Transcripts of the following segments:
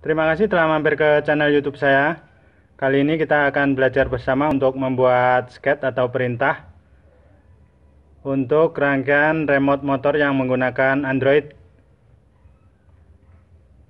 Terima kasih telah mampir ke channel YouTube saya. Kali ini kita akan belajar bersama untuk membuat sket atau perintah untuk rangkaian remote motor yang menggunakan Android.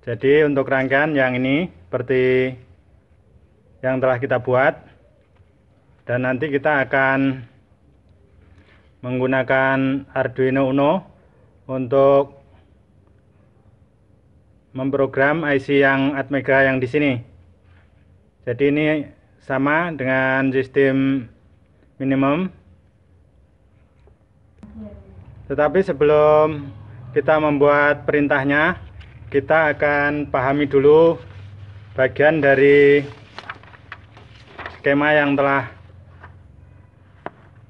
Jadi untuk rangkaian yang ini seperti yang telah kita buat dan nanti kita akan menggunakan Arduino Uno untuk memprogram IC yang Atmega yang di sini. Jadi ini sama dengan sistem minimum. Tetapi sebelum kita membuat perintahnya, kita akan pahami dulu bagian dari skema yang telah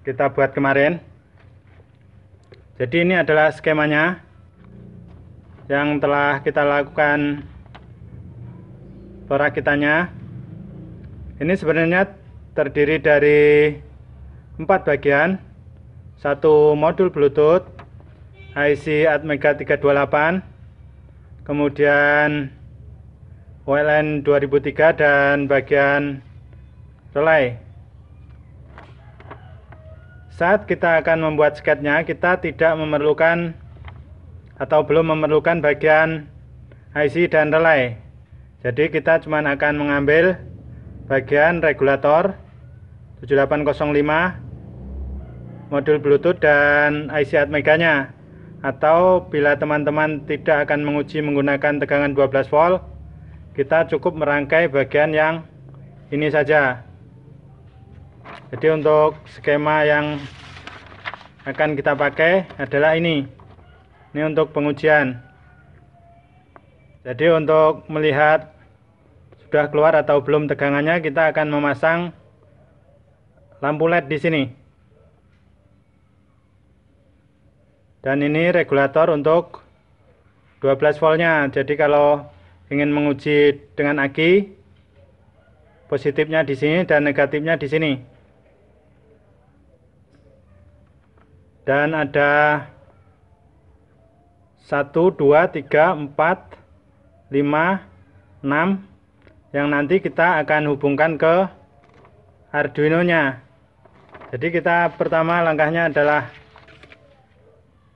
kita buat kemarin. Jadi ini adalah skemanya yang telah kita lakukan perakitannya ini sebenarnya terdiri dari empat bagian satu modul bluetooth IC Atmega 328 kemudian WLAN 2003 dan bagian relay saat kita akan membuat sketnya kita tidak memerlukan atau belum memerlukan bagian IC dan relay. Jadi kita cuma akan mengambil bagian regulator 7805 modul Bluetooth dan IC Atmeganya. Atau bila teman-teman tidak akan menguji menggunakan tegangan 12 volt, kita cukup merangkai bagian yang ini saja. Jadi untuk skema yang akan kita pakai adalah ini ini untuk pengujian jadi untuk melihat sudah keluar atau belum tegangannya kita akan memasang lampu led di sini dan ini regulator untuk 12 voltnya jadi kalau ingin menguji dengan aki positifnya di sini dan negatifnya di sini dan ada 1, 2, 3, 4, 5, 6 yang nanti kita akan hubungkan ke Arduino nya jadi kita pertama langkahnya adalah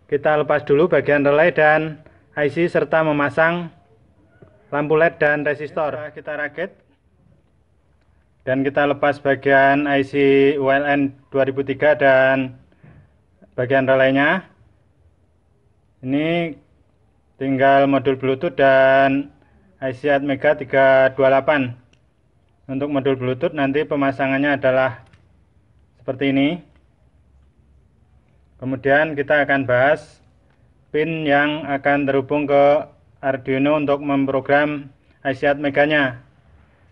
kita lepas dulu bagian relay dan IC serta memasang lampu LED dan resistor kita rakit dan kita lepas bagian IC ULN 2003 dan bagian relaynya ini tinggal modul bluetooth dan IC Atmega 328 untuk modul bluetooth nanti pemasangannya adalah seperti ini kemudian kita akan bahas pin yang akan terhubung ke Arduino untuk memprogram IC Atmega-nya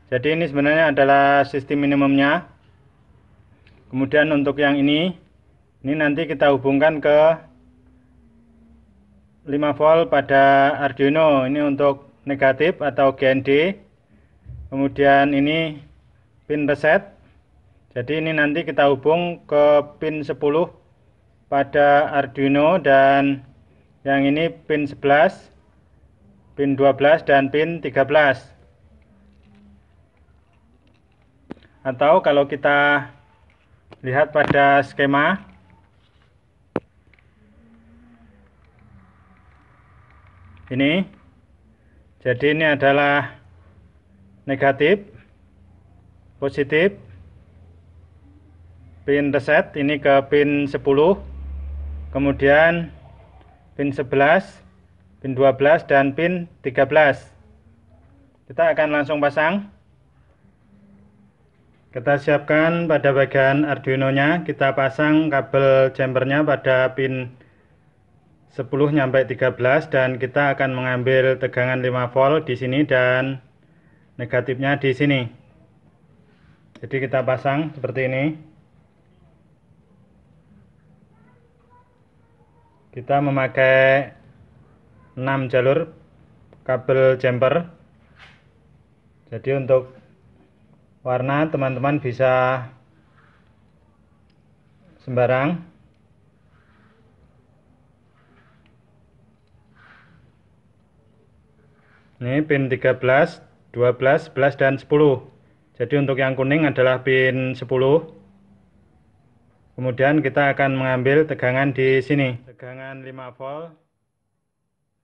jadi ini sebenarnya adalah sistem minimumnya kemudian untuk yang ini ini nanti kita hubungkan ke 5 volt pada Arduino ini untuk negatif atau GND kemudian ini pin reset jadi ini nanti kita hubung ke pin 10 pada Arduino dan yang ini pin 11 pin 12 dan pin 13 atau kalau kita lihat pada skema ini jadi ini adalah negatif positif pin reset ini ke pin 10 kemudian pin 11 pin 12 dan pin 13 kita akan langsung pasang kita siapkan pada bagian Arduino nya kita pasang kabel chambernya pada pin 10 sampai 13 dan kita akan mengambil tegangan 5 volt di sini dan negatifnya di sini jadi kita pasang seperti ini kita memakai 6 jalur kabel jumper jadi untuk warna teman-teman bisa sembarang Ini pin 13, 12, 11, dan 10. Jadi untuk yang kuning adalah pin 10. Kemudian kita akan mengambil tegangan di sini. Tegangan 5 volt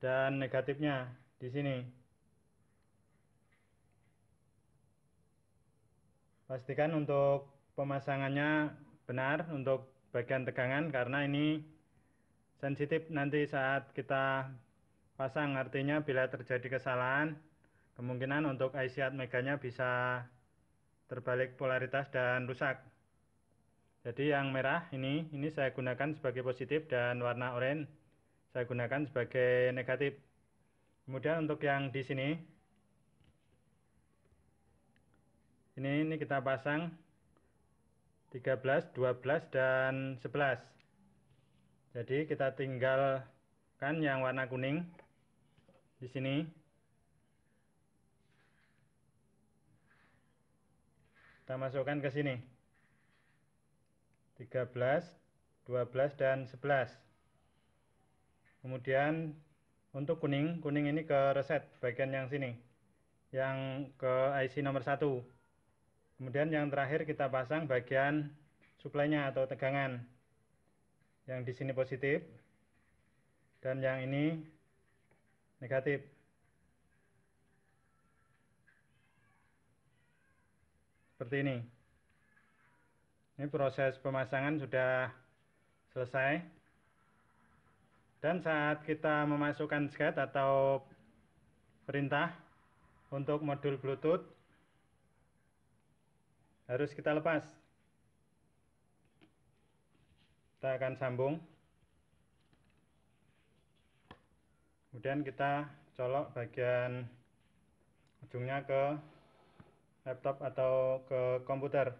dan negatifnya di sini. Pastikan untuk pemasangannya benar untuk bagian tegangan karena ini sensitif nanti saat kita Pasang artinya bila terjadi kesalahan, kemungkinan untuk IC meganya bisa terbalik polaritas dan rusak. Jadi yang merah ini, ini saya gunakan sebagai positif dan warna oranye saya gunakan sebagai negatif. Kemudian untuk yang di sini, ini, ini kita pasang 13, 12, dan 11. Jadi kita tinggalkan yang warna kuning di sini kita masukkan ke sini 13 12 dan 11 kemudian untuk kuning kuning ini ke reset bagian yang sini yang ke IC nomor 1 kemudian yang terakhir kita pasang bagian suplainya atau tegangan yang di sini positif dan yang ini Negatif. Seperti ini. Ini proses pemasangan sudah selesai. Dan saat kita memasukkan sket atau perintah untuk modul Bluetooth, harus kita lepas. Kita akan sambung. kemudian kita colok bagian ujungnya ke laptop atau ke komputer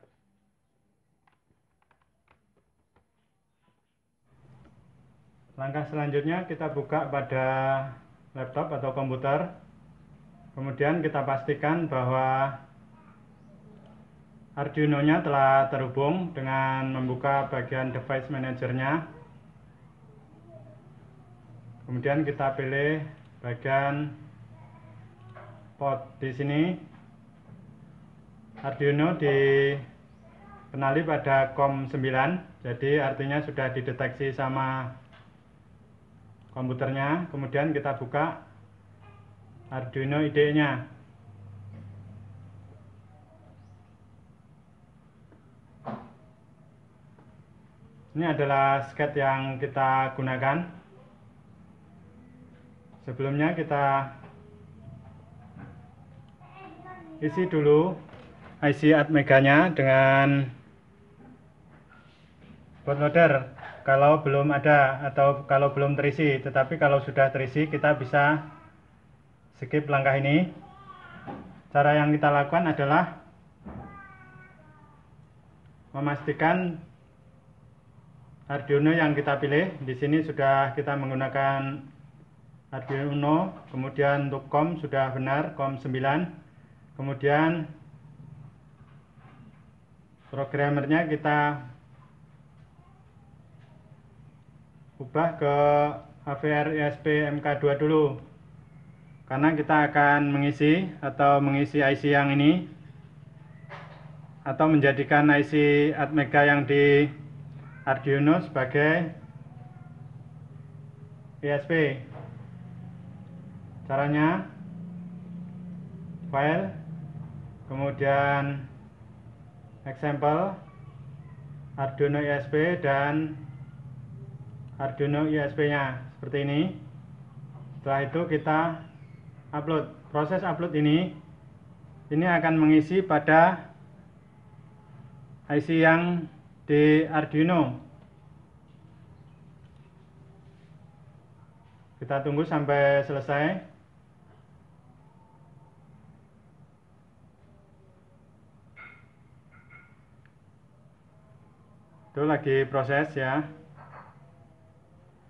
langkah selanjutnya kita buka pada laptop atau komputer kemudian kita pastikan bahwa Arduino nya telah terhubung dengan membuka bagian device Manager-nya kemudian kita pilih bagian pot di sini Arduino dikenali pada COM 9 jadi artinya sudah dideteksi sama komputernya kemudian kita buka Arduino IDE nya Ini adalah sket yang kita gunakan sebelumnya kita isi dulu IC Atmeganya dengan bootloader kalau belum ada atau kalau belum terisi tetapi kalau sudah terisi kita bisa skip langkah ini cara yang kita lakukan adalah memastikan Arduino yang kita pilih di sini sudah kita menggunakan Arduino, Uno, kemudian untuk kom sudah benar, kom 9. Kemudian programmernya kita ubah ke AVR ESP MK2 dulu. Karena kita akan mengisi atau mengisi IC yang ini atau menjadikan IC Atmega yang di Arduino sebagai ESP caranya file kemudian example Arduino ISP dan Arduino ISP nya seperti ini setelah itu kita upload proses upload ini ini akan mengisi pada IC yang di Arduino kita tunggu sampai selesai itu lagi proses ya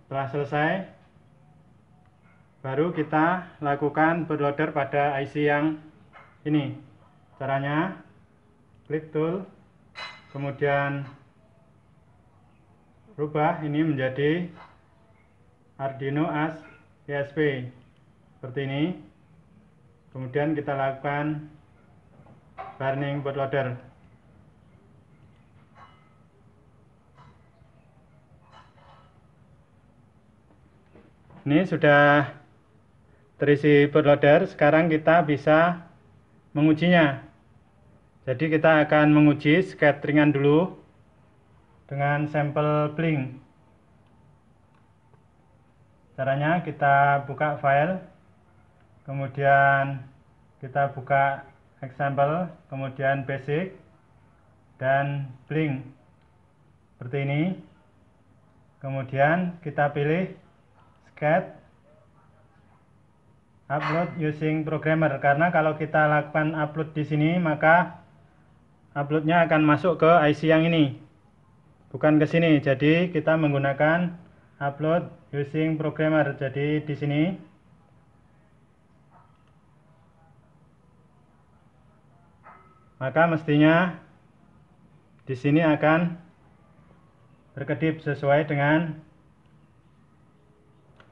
setelah selesai baru kita lakukan bootloader pada IC yang ini caranya klik tool kemudian rubah ini menjadi Arduino as ESP seperti ini kemudian kita lakukan burning bootloader ini sudah terisi bootloader. Sekarang kita bisa mengujinya. Jadi kita akan menguji scatteringan dulu dengan sampel blink. Caranya kita buka file, kemudian kita buka example, kemudian basic, dan blink. Seperti ini. Kemudian kita pilih get upload using programmer karena kalau kita lakukan upload di sini maka uploadnya akan masuk ke IC yang ini bukan ke sini jadi kita menggunakan upload using programmer jadi di sini maka mestinya di sini akan berkedip sesuai dengan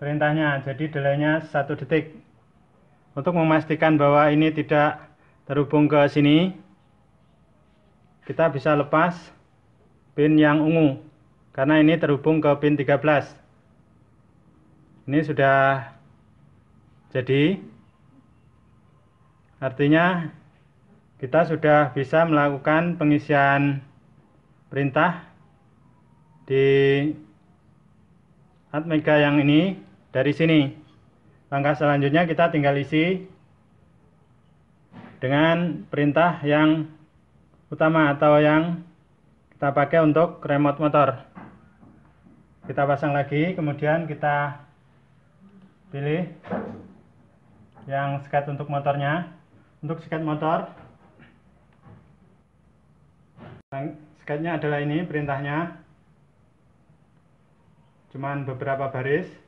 perintahnya jadi delaynya satu detik untuk memastikan bahwa ini tidak terhubung ke sini kita bisa lepas pin yang ungu karena ini terhubung ke pin 13 ini sudah jadi artinya kita sudah bisa melakukan pengisian perintah di Atmega yang ini dari sini. Langkah selanjutnya kita tinggal isi dengan perintah yang utama atau yang kita pakai untuk remote motor. Kita pasang lagi, kemudian kita pilih yang sekat untuk motornya. Untuk sekat motor, sekatnya adalah ini perintahnya. Cuman beberapa baris.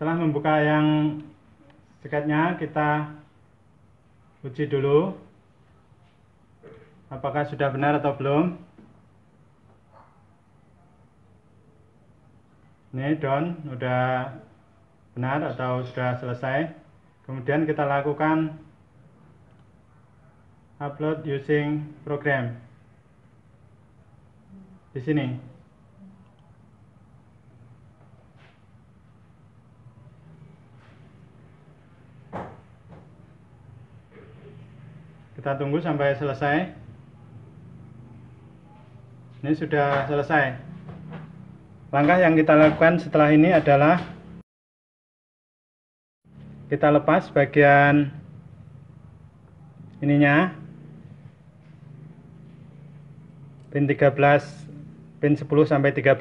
setelah membuka yang sekatnya, kita uji dulu apakah sudah benar atau belum ini down sudah benar atau sudah selesai kemudian kita lakukan upload using program di sini kita tunggu sampai selesai ini sudah selesai langkah yang kita lakukan setelah ini adalah kita lepas bagian ininya pin 13 pin 10 sampai 13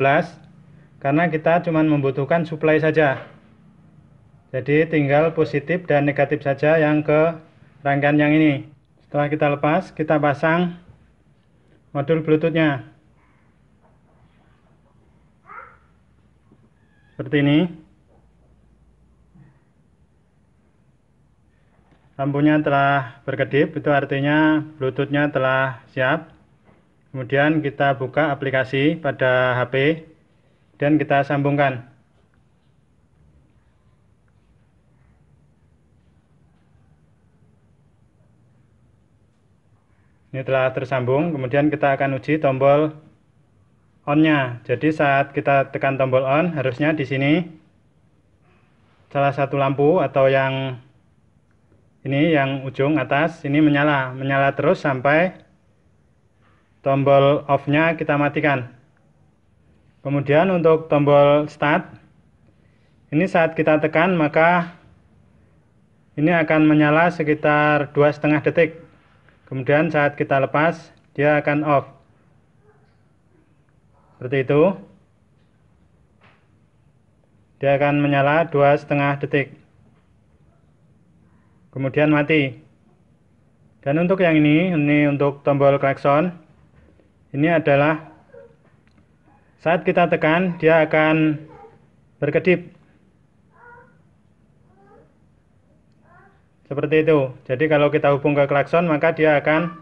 karena kita cuma membutuhkan supply saja jadi tinggal positif dan negatif saja yang ke rangkaian yang ini setelah kita lepas, kita pasang modul bluetoothnya. Seperti ini. Lampunya telah berkedip, itu artinya bluetoothnya telah siap. Kemudian kita buka aplikasi pada HP dan kita sambungkan. Ini telah tersambung. Kemudian kita akan uji tombol on-nya. Jadi saat kita tekan tombol on, harusnya di sini salah satu lampu atau yang ini yang ujung atas ini menyala, menyala terus sampai tombol off-nya kita matikan. Kemudian untuk tombol start ini saat kita tekan maka ini akan menyala sekitar dua setengah detik Kemudian saat kita lepas, dia akan off. Seperti itu. Dia akan menyala dua setengah detik. Kemudian mati. Dan untuk yang ini, ini untuk tombol klakson. Ini adalah saat kita tekan, dia akan berkedip Seperti itu. Jadi kalau kita hubung ke klakson maka dia akan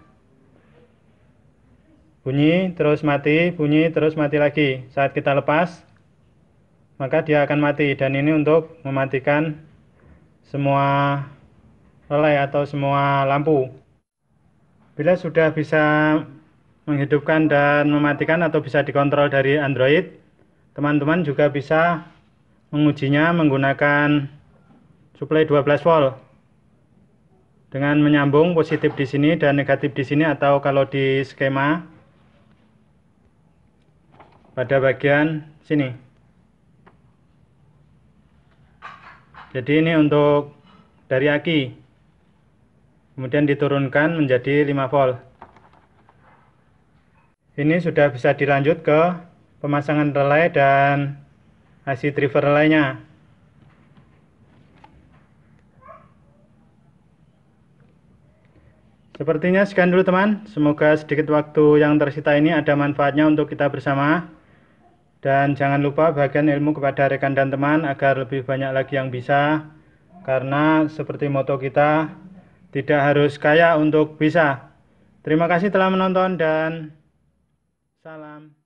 bunyi terus mati, bunyi terus mati lagi. Saat kita lepas maka dia akan mati dan ini untuk mematikan semua relay atau semua lampu. Bila sudah bisa menghidupkan dan mematikan atau bisa dikontrol dari Android, teman-teman juga bisa mengujinya menggunakan suplai 12 volt dengan menyambung positif di sini dan negatif di sini atau kalau di skema pada bagian sini. Jadi ini untuk dari aki. Kemudian diturunkan menjadi 5 volt. Ini sudah bisa dilanjut ke pemasangan relay dan IC driver relaynya. Sepertinya sekian dulu teman. Semoga sedikit waktu yang tersita ini ada manfaatnya untuk kita bersama. Dan jangan lupa bagian ilmu kepada rekan dan teman agar lebih banyak lagi yang bisa. Karena seperti moto kita, tidak harus kaya untuk bisa. Terima kasih telah menonton dan salam.